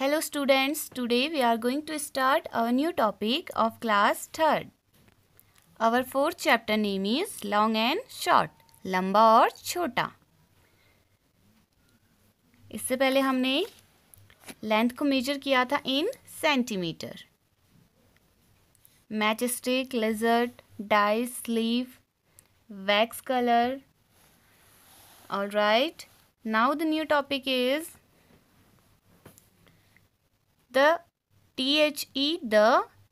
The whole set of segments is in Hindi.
Hello students, today we are going to start our new topic of class 3rd. Our fourth chapter name is Long and Short, लंबा और छोटा इससे पहले हमने लेंथ को मेजर किया था इन सेंटीमीटर मैच स्टिक लेजर्ट die sleeve wax colour all right now the new topic is the T H E the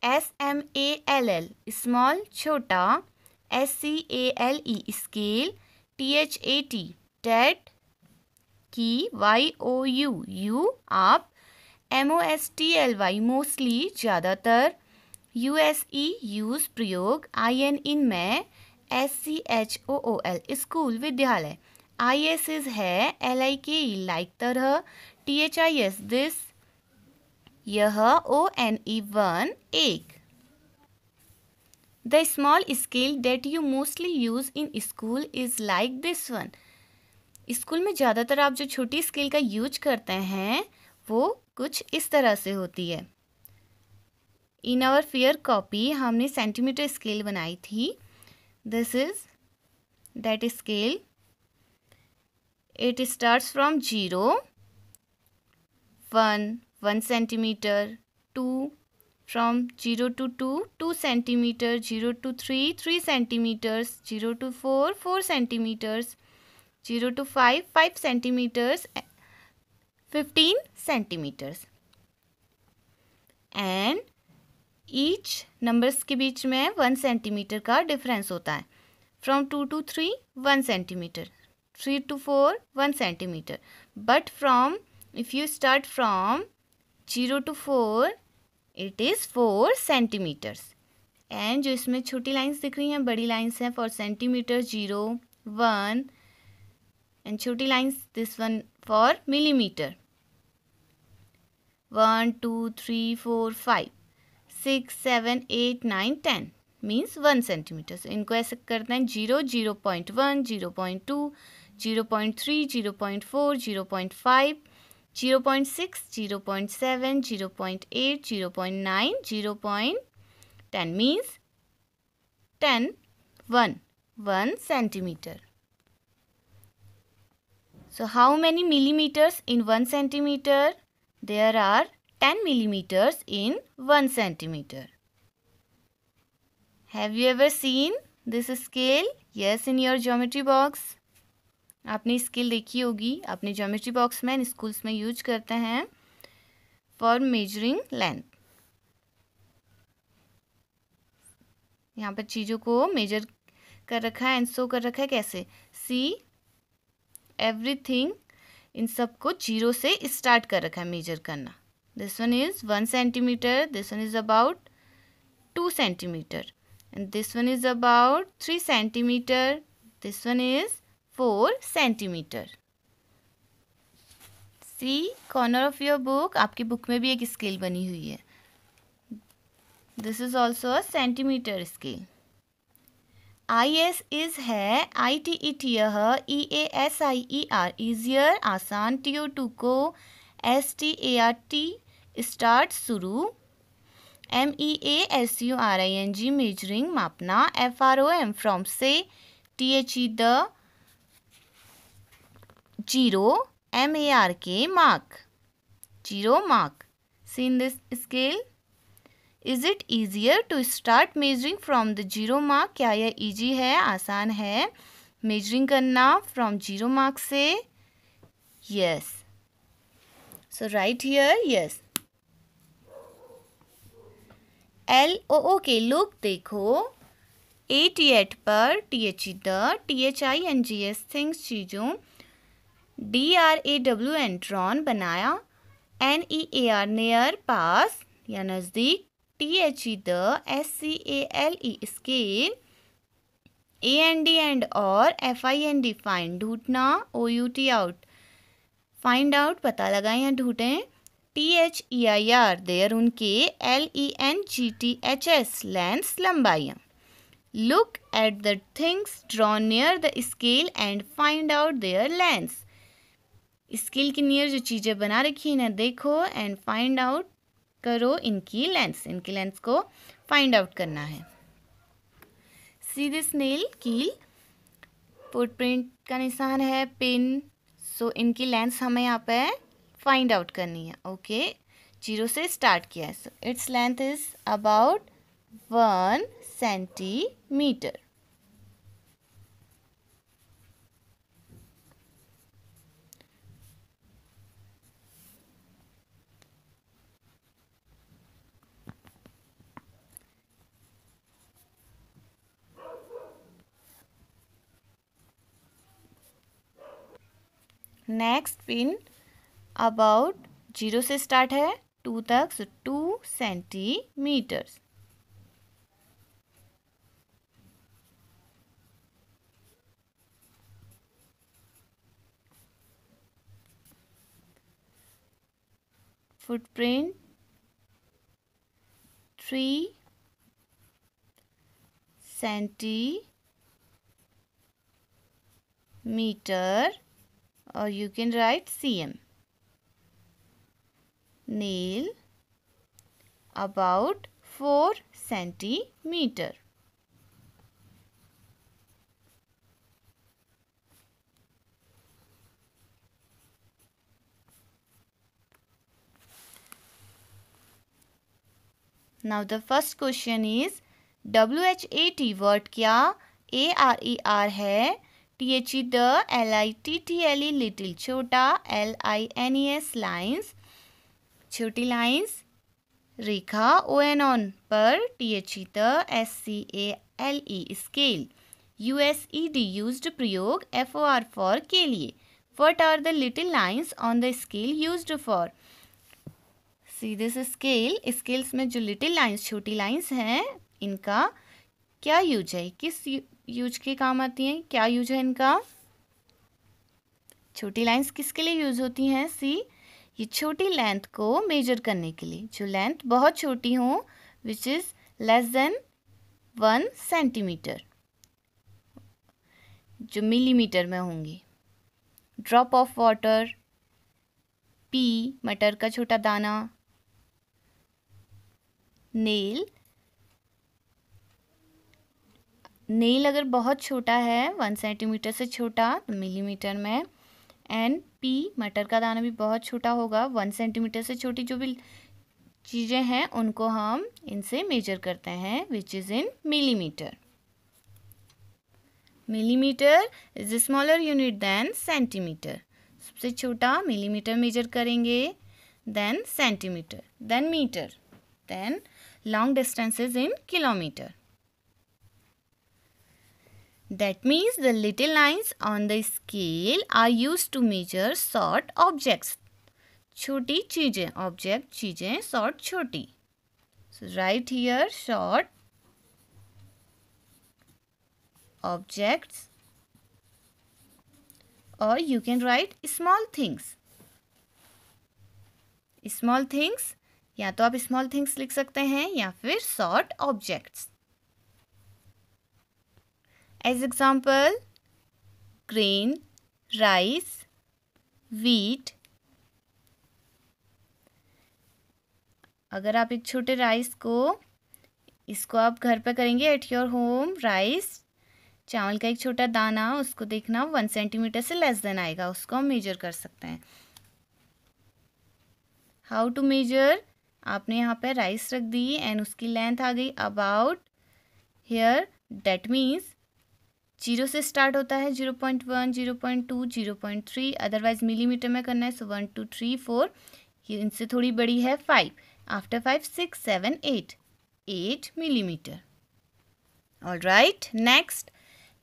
S M A L L small छोटा S C A L E scale T H A T that की वाई ओ यू यू आप M O S T L Y mostly ज़्यादातर यू एस ई यूज़ प्रयोग आई एन इन में एस सी एच ओ ओ एल स्कूल विद्यालय आई एस इज है L I K E like तरह T H I S this यह ओ एन ई वन एक the small scale that you mostly use in school is like this one school में ज़्यादातर आप जो छोटी स्केल का यूज करते हैं वो कुछ इस तरह से होती है इन आवर फेयर कॉपी हमने सेंटीमीटर स्केल बनाई थी this is that scale it start from zero one one centimetre two from zero to two two centimetre zero to three three centimetres zero to four four centimetres zero to five five centimetres fifteen centimetres and each numbers के बीच में वन सेंटीमीटर का डिफरेंस होता है from two to three one centimetre three to four one centimetre but from if you start from zero to four it is four centimetres and जो इसमें छोटी लाइंस दिख रही हैं बड़ी लाइंस हैं for centimetre zero one and छोटी lines this one for millimetre one two three four five six seven eight nine ten means one centimetre इनको ऐसे करते है zero zero point one zero point two zero point three zero point four zero point five 0 0.6, 0 0.7, 0 0.8, 0 0.9, 0 0.10 means 10, 1, 1 centimeter. So how many millimeters in 1 centimeter? There are 10 millimeters in 1 centimeter. Have you ever seen this scale? Yes, in your geometry box. आपने स्किल देखी होगी आपने जोमेट्री बॉक्स में स्कूल्स में यूज करते हैं फॉर मेजरिंग लेंथ यहाँ पर चीज़ों को मेजर कर रखा है एंड सो कर रखा है कैसे सी एवरीथिंग इन सब को जीरो से स्टार्ट कर रखा है मेजर करना this one is one centimetre this one is about two centimetre and this one is about three centimetre this one is four centimetre see corner of your book आपकी बुक में भी एक स्केल बनी हुई है this is also a centimetre scale I S is है I T E T E A S I E R easier आसान टी ओ टू को एस टी ए आर टी स्टार्ट शुरू M E A S U R I N G measuring मापना F R O M from से T H E the zero M A R K mark zero mark seen this scale is it easier to start measuring from the zero mark क्या यह ईजी है आसान है मेजरिंग करना फ्रॉम जीरो मार्क से yes so right here yes L O O K look देखो ए टी एट पर T H E the T H I N G S things चीजों D R A W N drawn बनाया N E A R near पास या नज़दीक T H E the S C A L E scale A N D and और F I N D find ढूंढना O U T out find out पता लगाएं या ढूंढें T H E I R their उनके L E N G T H S lengths लंबाइयाँ look at the things draw near the scale and find out their lengths scale के नियर जो चीज़ें बना रखी हैं ना देखो एंड फाइंड आउट करो इनकी लेंथ इनकी लेंथ को फाइंड आउट करना है सी दिस नेल कील फुटप्रिंट का निशान है पिन सो so, इनकी लेंथ हमें यहाँ पे फाइंड आउट करनी है ओके okay? जीरो से स्टार्ट किया है so its length is about one centimetre next pin about zero से स्टार्ट है टू तक so two centimetres three centimetre or you can write cm nail about 4 cm Now the first question is WHAT word kya A R E R hai T H E the L I T T L E little छोटा L I N E S lines छोटी लाइन्स रेखा ओ एन ऑन पर T H E the S C A L E scale U S E D use प्रयोग एफ ओ आर फॉर के लिए what are the little lines on the scale use for see this scale scales में जो लिटिल लाइन्स छोटी लाइन्स हैं इनका क्या यूज है किस यूज के काम आती हैं क्या यूज है इनका छोटी लाइंस किसके लिए यूज होती हैं सी ये छोटी लेंथ को मेजर करने के लिए जो लेंथ बहुत छोटी हो which is less than one centimetre जो मिलीमीटर में होंगी ड्रॉप ऑफ वाटर पी मटर का छोटा दाना नेल नेल अगर बहुत छोटा है वन सेंटीमीटर से छोटा तो मिलीमीटर में एंड पी मटर का दाना भी बहुत छोटा होगा वन सेंटीमीटर से छोटी जो भी चीज़ें हैं उनको हम इनसे मेजर करते हैं which is in millimetre millimetre is a smaller unit than centimetre सबसे छोटा मिलीमीटर मेजर करेंगे then centimetre then metre then long distances in kilometre That means the little lines on the scale are used to measure short objects. छोटी चीज़ें object चीज़ें short छोटी. So right here short objects or you can write small things. Small things या तो आप small things लिख सकते हैं या फिर short objects. As example grain rice wheat अगर आप एक छोटे राइस को इसको आप घर पर करेंगे एट योर होम राइस चावल का एक छोटा दाना उसको देखना वन सेंटीमीटर से लेस देन आएगा उसको हम मेजर कर सकते हैं हाउ टू मेजर आपने यहाँ पर राइस रख दी एंड उसकी लेंथ आ गई about here that means zero से स्टार्ट होता है zero point one zero point two zero point three otherwise millimetre में करना है so one two three four ये इनसे थोड़ी बड़ी है five after five six seven eight eight millimetre all right next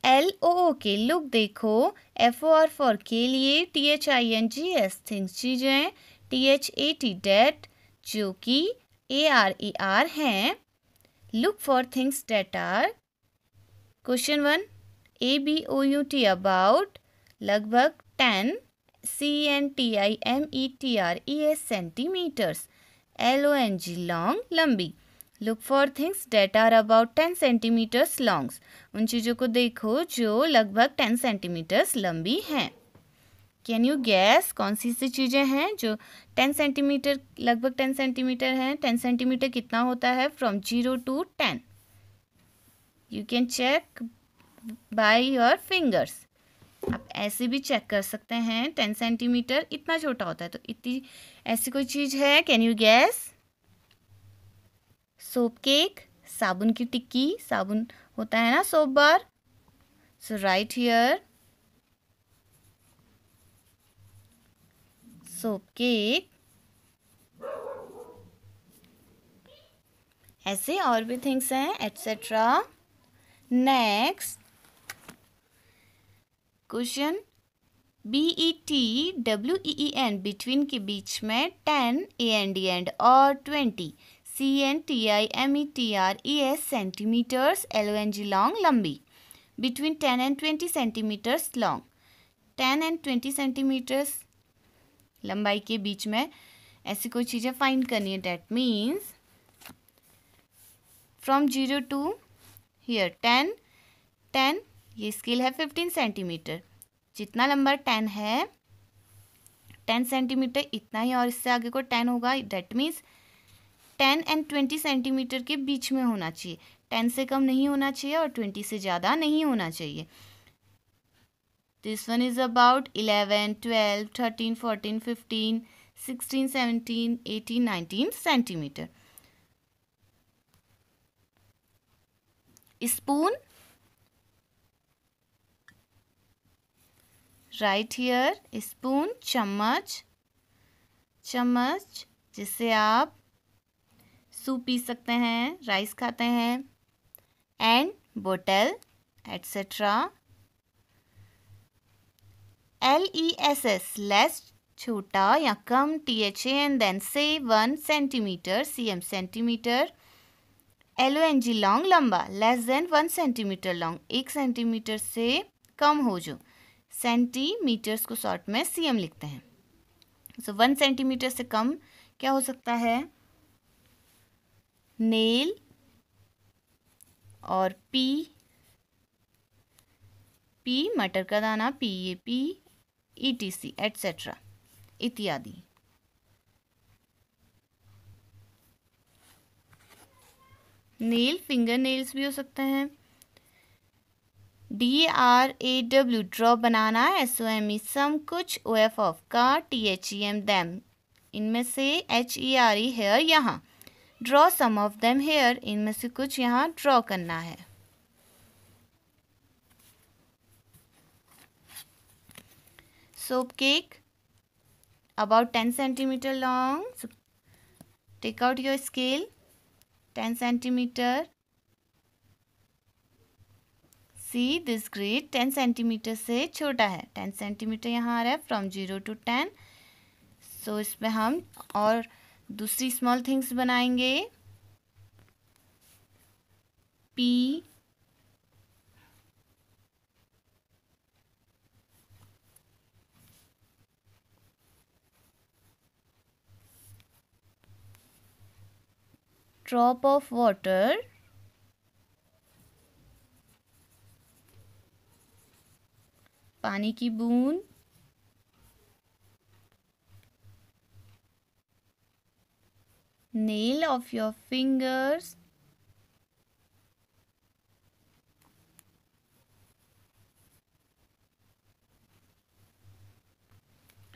L O K look देखो एफ ओ आर फॉर के लिए T H I N G S things चीज़ें T H A T that जो कि ए आर ए आर हैं look for things that are question one A B O U T about लगभग ten C N T I M E T R E S centimetres L O N G long लंबी look for things that are about ten centimetres longs उन चीज़ों को देखो जो लगभग टेन सेंटीमीटर्स लंबी हैं कैन यू गैस कौन सी सी चीज़ें हैं जो टेन सेंटीमीटर लगभग टेन सेंटीमीटर हैं टेन सेंटीमीटर कितना होता है from zero to ten you can check by your fingers आप ऐसे भी चेक कर सकते हैं टेन सेंटीमीटर इतना छोटा होता है तो इतनी ऐसी कोई चीज़ है can you guess soap cake साबुन की टिक्की साबुन होता है ना soap bar so right here soap cake ऐसे और भी थिंग्स हैं etcetera next question B E T W E E N between के बीच में ten A N D and और twenty C N T I M E T R E S centimetres L O N G long लंबी between ten and twenty centimetres long ten and twenty centimetres लंबाई के बीच में ऐसी कोई चीज़ें फाइंड करनी है that means from zero to here ten ten ये स्केल है फिफ्टीन सेंटीमीटर जितना लंबा टेन है टेन सेंटीमीटर इतना ही और इससे आगे को टेन होगा that means ten and twenty centimetre के बीच में होना चाहिए टेन से कम नहीं होना चाहिए और ट्वेंटी से ज़्यादा नहीं होना चाहिए this one is about eleven twelve thirteen fourteen fifteen sixteen seventeen eighteen nineteen centimetre spoon right here spoon चम्मच चम्मच जिससे आप सूप पी सकते हैं राइस खाते हैं and bottle etcetera L E S S less छोटा या कम टी एच एंड देन से one centimetre C M centimetre L O N G long लंबा less than one centimetre long एक सेंटीमीटर से कम हो जो सेंटीमीटर्स को शॉर्ट में एम लिखते हैं सो वन सेंटीमीटर से कम क्या हो सकता है नेल और पी पी मटर का दाना P A pea E T C etcetera इत्यादि नेल फिंगर नेल्स भी हो सकते हैं D R A W drop बनाना है S O M E some कुछ ओ एफ ऑफ का T H E M them इनमें से H E R E here यहाँ draw some of them here इनमें से कुछ यहाँ ड्रॉ करना है soap cake about ten centimetre long take out your scale ten centimetre see this grid ten centimetre से छोटा है टेन सेंटीमीटर यहाँ आ रहा है from zero to ten so इसमें हम और दूसरी स्मॉल थिंग्स बनाएंगे पी drop of water पानी की बूंद nail of your fingers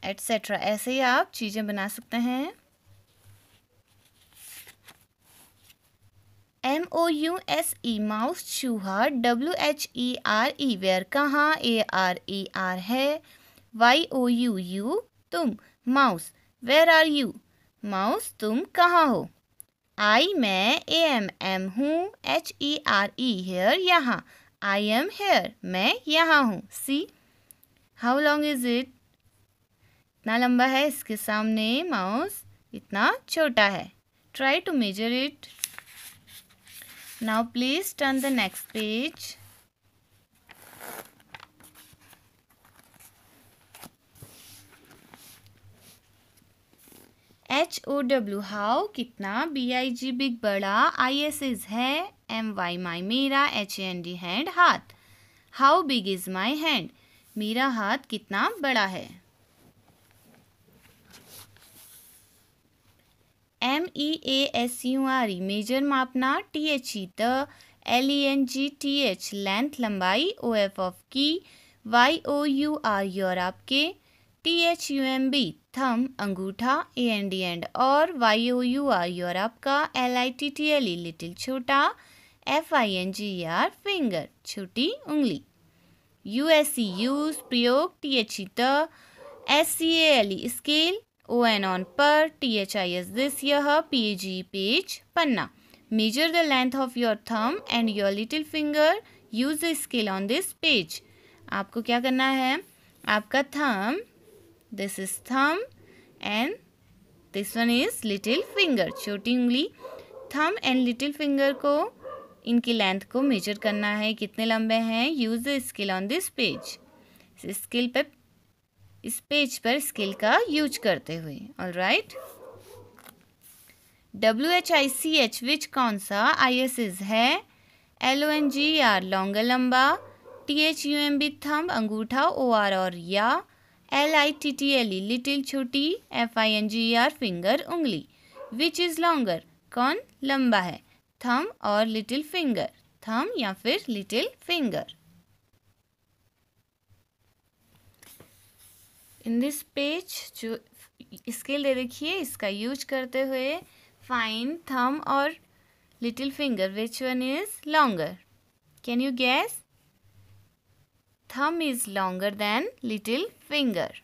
etcetera ऐसे ही आप चीज़ें बना सकते हैं M O U S E mouse चूहा W H E R E where कहाँ A R E R are Y O U you तुम mouse where are you mouse तुम कहाँ हो आई मैं ए एम एम हूँ H E R E here यहाँ आई एम हेयर मैं यहाँ हूँ see how long is it इतना लंबा है इसके सामने माउस इतना छोटा है try to measure it now please turn the next page H O W how कितना बी आई जी बिग बड़ा आई एस इज है एम वाई माई मेरा एच एन डी हैंड हाथ how big is my hand मेरा हाथ कितना बड़ा है M E A S U R E measure मापना T H E the L E N G T H length लंबाई ओ एफ ऑफ की Y O U R your आपके T H U M B thumb अंगूठा ए एन डी एंड और Y O U R your आपका L I T T L E little छोटा F I N G R finger छोटी उंगली यू एस सी यूज प्रयोग T H E the S C L E scale O N on पर T H I S this यह पी जी पेज पन्ना measure the length of your thumb and your little finger use the scale on this page आपको क्या करना है आपका thumb this is thumb and this one is little finger छोटी उंगली थम एंड लिटिल फिंगर को इनकी लेंथ को मेजर करना है कितने लंबे हैं use the scale on this page scale पर इस पेज पर स्किल का यूज करते हुए all right W H I C H which कौन सा आई एस इज है L O N G R longer लंबा T H U M B thumb अंगूठा ओ आर और या L I T T L E little छोटी F I N G R finger उंगली विच इज़ लॉन्गर कौन लंबा है थम और लिटिल फिंगर थम या फिर little finger in this page जो स्केल दे रखी इसका यूज करते हुए फाइन थम और little finger which one is longer can you guess thumb is longer than little finger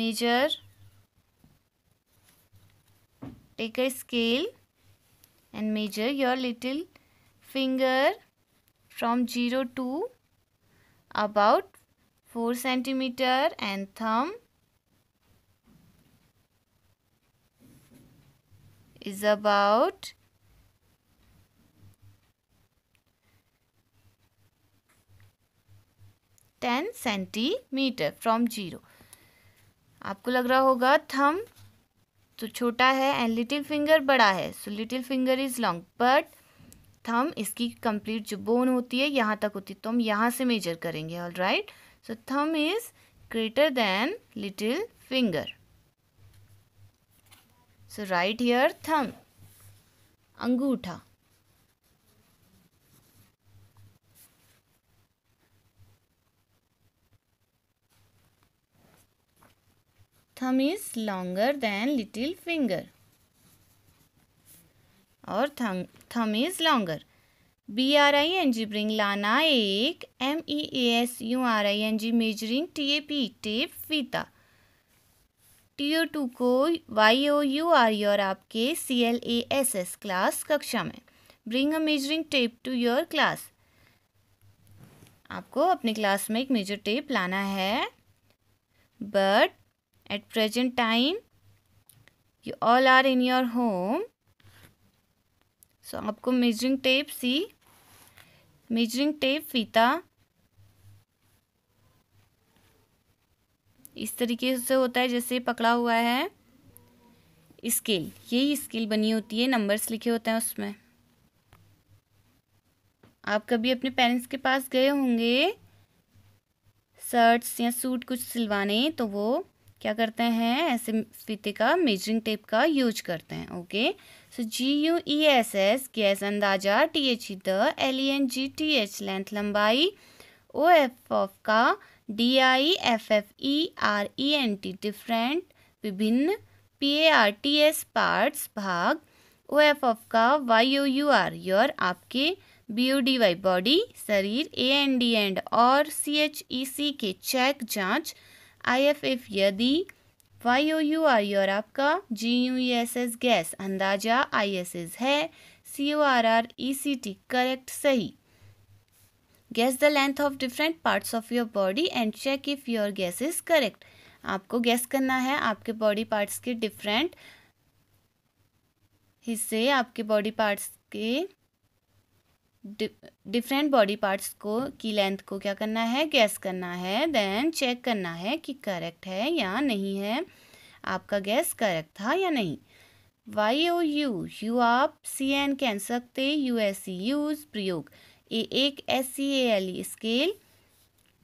measure take a scale and measure your little finger from zero to about 4 centimetre and thumb is about 10 centimetre from zero आपको लग रहा होगा थम तो छोटा है एंड लिटिल फिंगर बड़ा है so little finger is long but thumb इसकी कंप्लीट जो बोन होती है यहाँ तक होती है तो हम यहाँ से मेजर करेंगे all right right? So thumb is greater than little finger. So right here thumb. Angutha. Thumb is longer than little finger. Or thumb, thumb is longer. B R I N G bring लाना एक M E A S U R I N G measuring T A P tape फीता टी ओ टू को Y O U R your आपके C L A S S class कक्षा में bring a measuring tape to your class आपको अपने क्लास में एक मेजर टेप लाना है but at present time you all are in your home so आपको measuring tape see measuring tape फीता इस तरीके से होता है जैसे पकड़ा हुआ है स्केल यही स्केल बनी होती है नंबर्स लिखे होते हैं उसमें आप कभी अपने पेरेंट्स के पास गए होंगे शर्ट्स या सूट कुछ सिलवाने तो वो क्या करते हैं ऐसे फीते का मेजरिंग टेप का यूज करते हैं okay so G U E S S guess अंदाजा T H E the L E N G T H length लंबाई ओ एफ ऑफ का D I F F E R E N T different विभिन्न P A R T S parts भाग ओ एफ ऑफ का Y O U R your आपके B O D Y body शरीर ए एन डी एंड और सी एच ई सी के चेक जाँच आई एफ एफ यदि Y O U R U R आपका G U E S S guess अंदाजा आई एस एस है C O R R E C T correct सही guess the length of different parts of your body and check if your guess is correct आपको गैस करना है आपके बॉडी पार्ट्स के डिफरेंट हिस्से आपके बॉडी पार्ट्स के डिफरेंट बॉडी पार्ट्स को की लेंथ को क्या करना है गैस करना है देन चेक करना है कि करेक्ट है या नहीं है आपका गैस करेक्ट था या नहीं वाई ओ यू यू आप सी एन कह सकते यू एस सी यूज प्रयोग ए एक S C A L E scale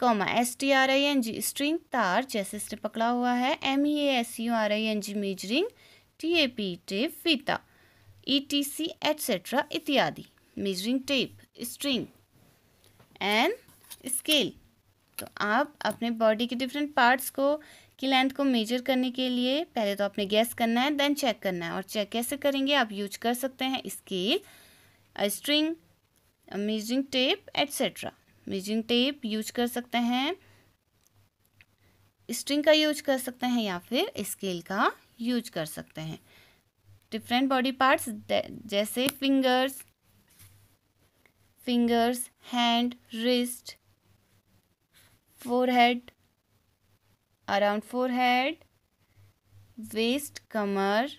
comma S T R I N G string तार जैसे इसने पकड़ा हुआ है M E S U R I N G measuring T A P टे फीता ई टी सी एट्सेट्रा इत्यादि measuring tape string and scale तो आप अपने बॉडी के डिफरेंट पार्ट्स को की लेंथ को मेजर करने के लिए पहले तो आपने गैस करना है देन चेक करना है और चेक कैसे करेंगे आप यूज कर सकते हैं scale string measuring tape etcetera measuring tape use कर सकते हैं स्ट्रिंग का यूज कर सकते हैं या फिर स्केल का यूज कर सकते हैं डिफरेंट बॉडी पार्ट्स जैसे fingers fingers hand wrist forehead around forehead waist कमर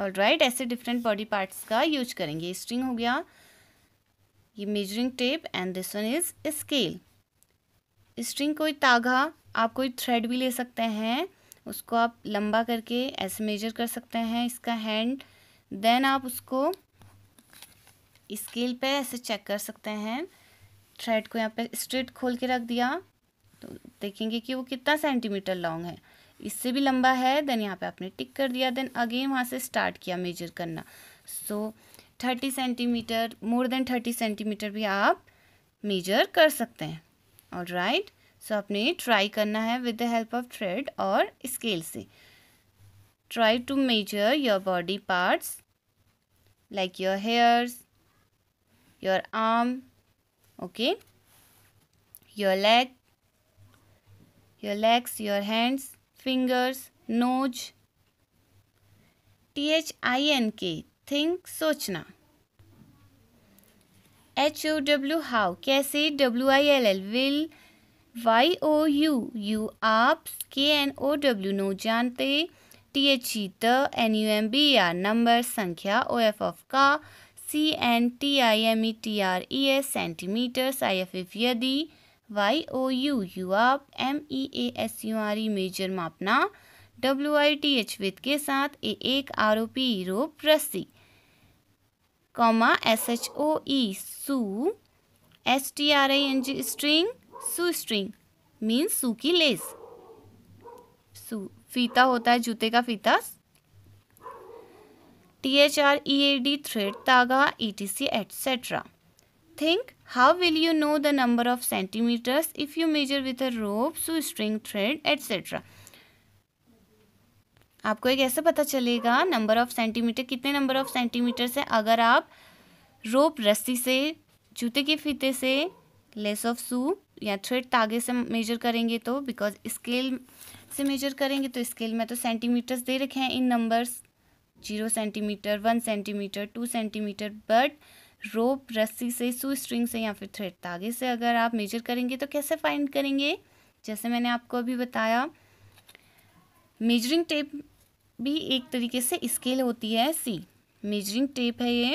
और राइट ऐसे डिफरेंट बॉडी पार्ट्स का यूज करेंगे स्ट्रिंग हो गया ये measuring tape and this one is scale string कोई तागा आप कोई थ्रेड भी ले सकते हैं उसको आप लंबा करके ऐसे मेजर कर सकते हैं इसका हैंड देन आप उसको स्केल पे ऐसे चेक कर सकते हैं थ्रेड को यहाँ पे स्ट्रेट खोल के रख दिया तो देखेंगे कि वो कितना सेंटीमीटर लॉन्ग है इससे भी लंबा है देन यहाँ पे आपने टिक कर दिया देन अगेन वहाँ से स्टार्ट किया मेजर करना so thirty centimetre more than thirty centimetre भी आप मेजर कर सकते हैं और राइट सो आपने ट्राई करना है with the help of thread और स्केल से try to measure your body parts like your hairs your arm okay your leg your legs your hands fingers nose t h i n k think सोचना एच ओ डब्ल्यू हाउ कैसे W I L L will Y O U you आप K N O W know जानते T H E the N U M B R number संख्या ओ एफ ऑफ का C N T I M E T R E S centimetres I F F यदि वाई ओ यू यू आप M E A S U R E measure मापना W I T H with के साथ ए एक आर ओ पी रोप रस्सी comma S H O E shoe S T R I N G string shoe string means shoe की लेस सू फीता होता है जूते का फीता T H R E A D thread तागा E T C etcetera how will you know the number of centimetres if you measure with a rope shoe string thread etcetera आपको एक ऐसा पता चलेगा नंबर ऑफ सेंटीमीटर कितने नंबर ऑफ सेंटीमीटर्स है अगर आप रोप रस्सी से जूते के फीते से लेस ऑफ सू या थ्रेड तागे से मेजर करेंगे तो बिकॉज स्केल से मेजर करेंगे तो स्केल में तो सेंटीमीटर्स दे रखे हैं इन numbers zero centimetre one centimetre two centimetre but rope रस्सी से सू स्ट्रिंग से या फिर थ्रेड तागे से अगर आप मेजर करेंगे तो कैसे फाइंड करेंगे जैसे मैंने आपको अभी बताया मेजरिंग टेप भी एक तरीके से स्केल होती है सी मेजरिंग टेप है ये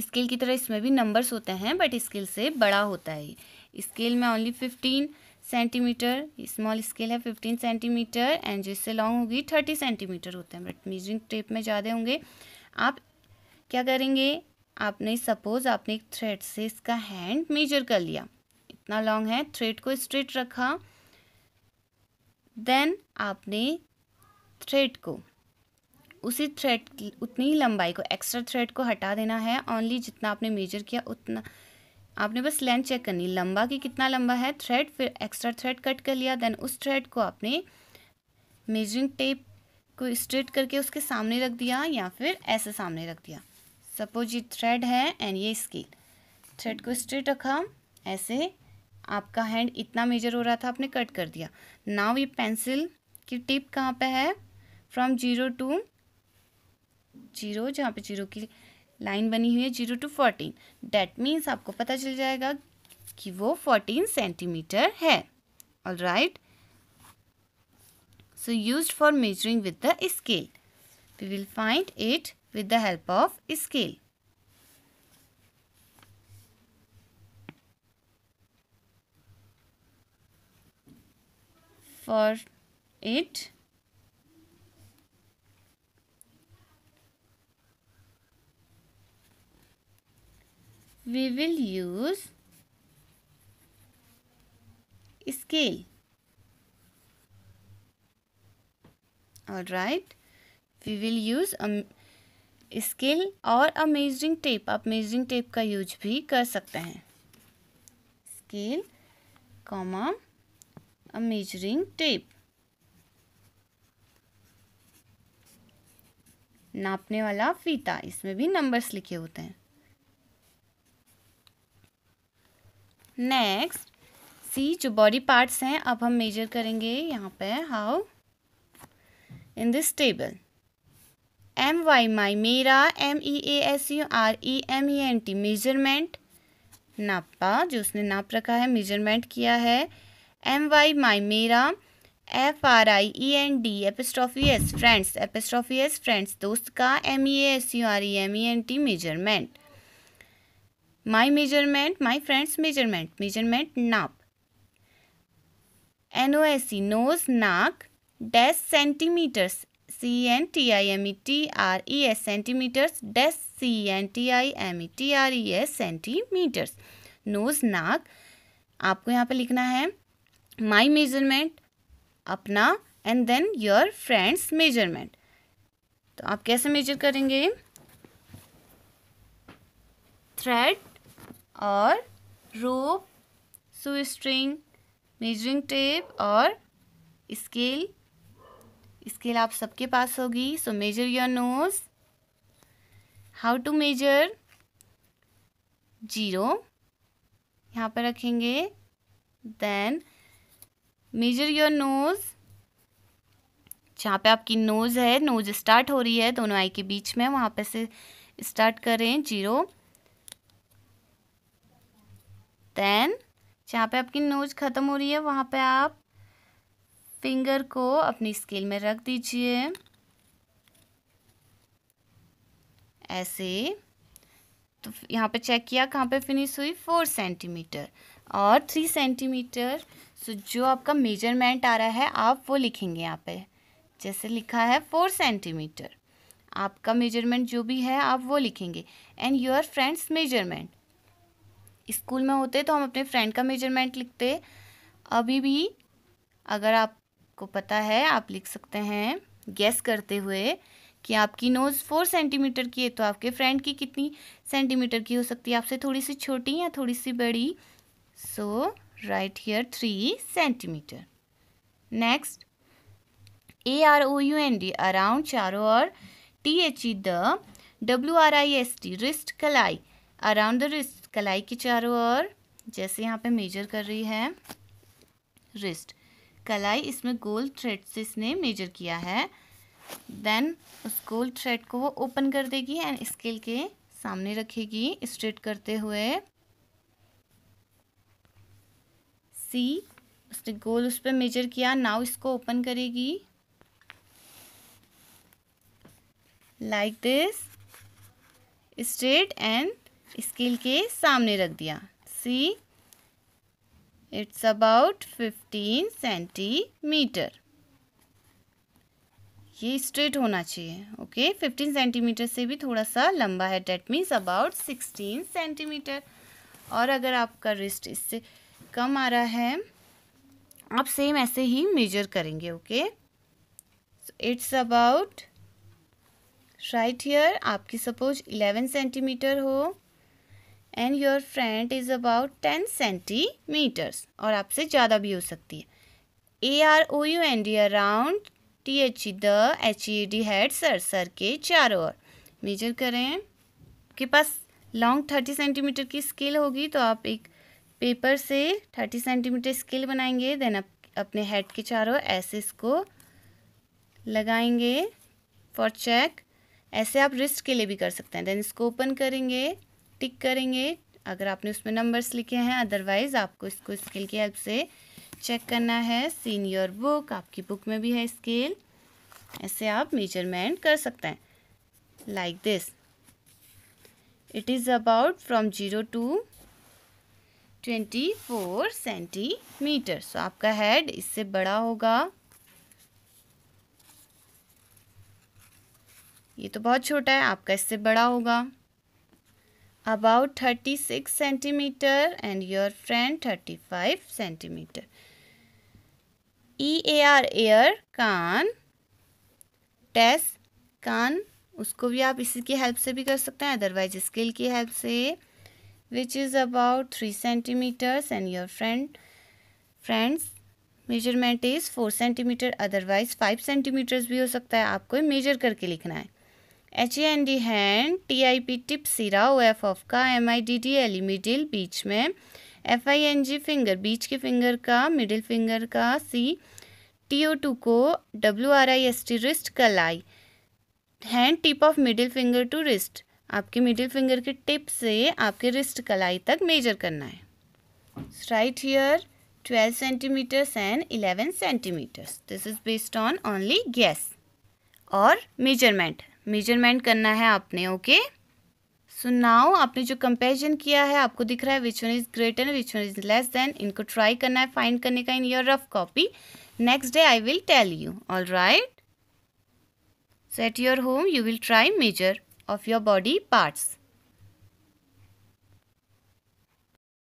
स्केल की तरह इसमें भी नंबर्स होते हैं बट स्केल से बड़ा होता है स्केल में only fifteen centimetre small scale है फिफ्टीन सेंटीमीटर एंड जिससे लॉन्ग होगी थर्टी सेंटीमीटर होते हैं बट मेजरिंग टेप में ज़्यादा होंगे आप क्या करेंगे आपने सपोज आपने एक थ्रेड से इसका हैंड मेजर कर लिया इतना लॉन्ग है थ्रेड को स्ट्रेट रखा देन आपने थ्रेड को उसी थ्रेड उतनी ही लंबाई को एक्स्ट्रा थ्रेड को हटा देना है ओनली जितना आपने मेजर किया उतना आपने बस लेंथ चेक करनी लंबा कि कितना लंबा है थ्रेड फिर एक्स्ट्रा थ्रेड कट कर लिया देन उस थ्रेड को आपने मेजरिंग टेप को स्ट्रेट करके उसके सामने रख दिया या फिर ऐसे सामने रख दिया सपोज ये थ्रेड है एंड ये स्केल थ्रेड को स्ट्रेट रखा ऐसे आपका हैंड इतना मेजर हो रहा था आपने कट कर दिया नाव ये पेंसिल की टिप कहाँ पे है फ्रॉम जीरो टू जीरो जहाँ पे जीरो की लाइन बनी हुई है zero to fourteen that means आपको पता चल जाएगा कि वो फोर्टीन सेंटीमीटर है all right so use for measuring with the scale we will find it with the help of scale for it we will use scale all right we will use um, scale और अमेजिंग टेप आप मेजरिंग टेप का यूज भी कर सकते हैं स्केल कॉमा अमेजरिंग टेप नापने वाला फीता इसमें भी नंबर्स लिखे होते हैं नेक्स्ट सी जो बॉडी पार्ट्स हैं अब हम मेजर करेंगे यहाँ पे how in this table M Y my मेरा M E A S U R E M E N T measurement नापा जो उसने नाप रखा है मेजरमेंट किया है एम वाई माई मेरा F R I E N D apostrophe S friend's apostrophe S friend's दोस्त का M E S U R E M E N T measurement my measurement my friend's measurement measurement नाप N O S C nose नाक dash centimetres C N T I M E T R E S centimetres dash C N T I M E T R E S centimetres nose नाक आपको यहाँ पे लिखना है माई मेजरमेंट अपना and then your friends measurement तो आप कैसे मेजर करेंगे थ्रेड और रोप सु स्ट्रिंग मेजरिंग टेप और स्केल स्केल आप सबके पास होगी so measure your nose how to measure zero यहाँ पर रखेंगे देन मेजर योर नोज जहाँ पे आपकी नोज़ है नोज स्टार्ट हो रही है दोनों आई के बीच में वहाँ पे से स्टार्ट करें जीरो देन जहाँ पे आपकी नोज ख़त्म हो रही है वहाँ पे आप फिंगर को अपनी स्केल में रख दीजिए ऐसे तो यहाँ पे चेक किया कहाँ पे फिनिश हुई फोर सेंटीमीटर और थ्री सेंटीमीटर सो जो आपका मेजरमेंट आ रहा है आप वो लिखेंगे यहाँ पे जैसे लिखा है फोर सेंटीमीटर आपका मेजरमेंट जो भी है आप वो लिखेंगे and your friends measurement school में होते तो हम अपने फ्रेंड का मेजरमेंट लिखते अभी भी अगर आपको पता है आप लिख सकते हैं गैस करते हुए कि आपकी नोज़ फोर सेंटीमीटर की है तो आपके फ्रेंड की कितनी सेंटीमीटर की हो सकती है आपसे थोड़ी सी छोटी या थोड़ी सी बड़ी so right here three centimetre next A R O U N D around चारों और T H E the W R I S T wrist कलाई अराउंड द रिस्ट कलाई की चारों ओर जैसे यहाँ पे मेजर कर रही है रिस्ट कलाई इसमें गोल थ्रेड से इसने मेजर किया है देन उस गोल थ्रेड को वो ओपन कर देगी एंड स्केल के सामने रखेगी स्ट्रेट करते हुए सी उसने गोल उस पर मेजर किया नाउ इसको ओपन करेगी like this straight and scale के सामने रख दिया see it's about fifteen centimetre ये स्ट्रेट होना चाहिए ओके फिफ्टीन सेंटीमीटर से भी थोड़ा सा लंबा है that means about sixteen centimetre और अगर आपका रिस्ट इससे कम आ रहा है आप सेम ऐसे ही मेजर करेंगे okay it's about right here आपकी सपोज इलेवन सेंटीमीटर हो and your friend is about ten centimetres और आपसे ज़्यादा भी हो सकती है A R O U N D around T H E the H E D head सर सर के चारों ओर मेजर करें के पास लॉन्ग थर्टी सेंटीमीटर की स्केल होगी तो आप एक पेपर से थर्टी सेंटीमीटर स्केल बनाएंगे देन आप अपने हेड के चारों ऐसे इसको लगाएंगे फॉर चेक ऐसे आप रिस्ट के लिए भी कर सकते हैं देन इसको ओपन करेंगे टिक करेंगे अगर आपने उसमें नंबर्स लिखे हैं अदरवाइज़ आपको इसको स्केल की हेल्प से चेक करना है सीन योर बुक आपकी बुक में भी है स्केल ऐसे आप मेजरमेंट कर सकते हैं like this it is about from zero to twenty four centimetre so आपका हेड इससे बड़ा होगा ये तो बहुत छोटा है आपका इससे बड़ा होगा about thirty six centimetre and your friend thirty five centimetre E A R ear कान टेस कान उसको भी आप इसी की हेल्प से भी कर सकते हैं अदरवाइज स्केल की हेल्प से which is about three centimetres and your friend friend's measurement is four centimetre otherwise five centimetres भी हो सकता है आपको मेजर करके लिखना है H A N D hand T I P tip सिरा ओ एफ ऑफ का M I D D L E middle बीच में F I N G finger बीच के फिंगर का मिडिल फिंगर का सी टी ओ टू को W R I S T wrist कलाई hand tip of middle finger to wrist आपके मिडिल फिंगर के टिप से आपके रिस्ट कलाई तक मेजर करना है right here twelve centimetres and eleven centimetres this is based on only guess और मेजरमेंट मेजरमेंट करना है आपने ओके सो नाउ आपने जो कंपेरिजन किया है आपको दिख रहा है which one is greater which one is less than इनको ट्राई करना है फाइंड करने का in your rough copy next day I will tell you all right so at your home you will try measure of your body parts